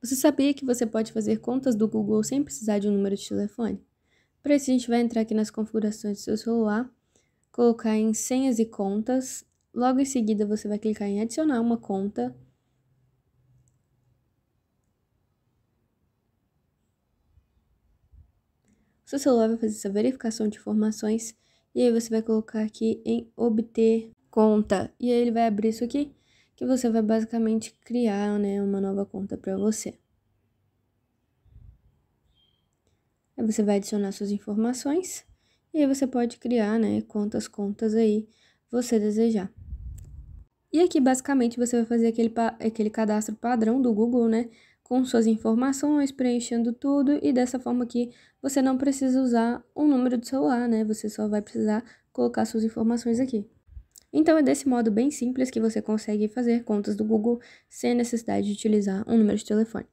Você sabia que você pode fazer contas do Google sem precisar de um número de telefone? Para isso, a gente vai entrar aqui nas configurações do seu celular, colocar em senhas e contas. Logo em seguida, você vai clicar em adicionar uma conta. O seu celular vai fazer essa verificação de informações e aí você vai colocar aqui em obter conta. E aí ele vai abrir isso aqui que você vai basicamente criar né, uma nova conta para você. Aí você vai adicionar suas informações e aí você pode criar né, quantas contas aí você desejar. E aqui basicamente você vai fazer aquele, aquele cadastro padrão do Google, né? Com suas informações, preenchendo tudo, e dessa forma aqui você não precisa usar um número de celular, né? Você só vai precisar colocar suas informações aqui. Então é desse modo bem simples que você consegue fazer contas do Google sem necessidade de utilizar um número de telefone.